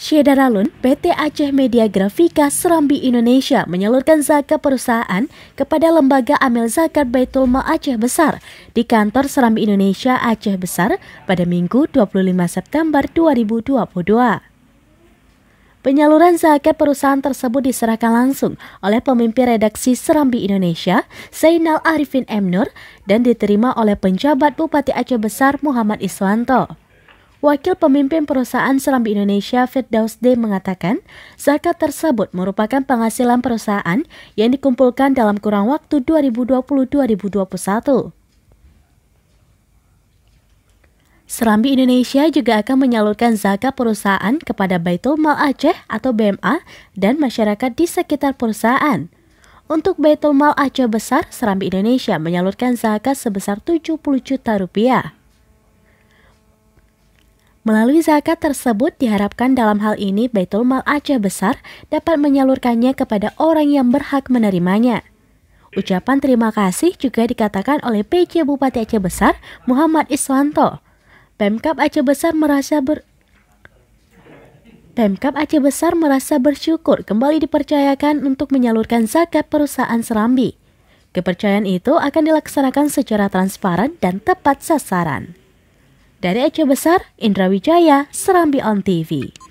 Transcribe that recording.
Syeda Ralun, PT Aceh Media Grafika Serambi Indonesia menyalurkan zakat perusahaan kepada Lembaga Amil Zakat Baitul Ma Aceh Besar di kantor Serambi Indonesia Aceh Besar pada Minggu 25 September 2022. Penyaluran zakat perusahaan tersebut diserahkan langsung oleh pemimpin redaksi Serambi Indonesia, Zainal Arifin M. Nur, dan diterima oleh penjabat Bupati Aceh Besar Muhammad Iswanto. Wakil Pemimpin Perusahaan Serambi Indonesia Firdaus D mengatakan, zakat tersebut merupakan penghasilan perusahaan yang dikumpulkan dalam kurang waktu 2020-2021. Serambi Indonesia juga akan menyalurkan zakat perusahaan kepada Baitul Mal Aceh atau BMA dan masyarakat di sekitar perusahaan. Untuk Baitul Mal Aceh Besar, Serambi Indonesia menyalurkan zakat sebesar 70 juta rupiah. Melalui zakat tersebut diharapkan dalam hal ini Baitul Mal Aceh Besar dapat menyalurkannya kepada orang yang berhak menerimanya. Ucapan terima kasih juga dikatakan oleh PC Bupati Aceh Besar Muhammad Iswanto. Pemkap Aceh Besar merasa ber Pemkap Aceh Besar merasa bersyukur kembali dipercayakan untuk menyalurkan zakat perusahaan Serambi. Kepercayaan itu akan dilaksanakan secara transparan dan tepat sasaran. Dari Aceh Besar, Indra Wijaya, Serambi On TV.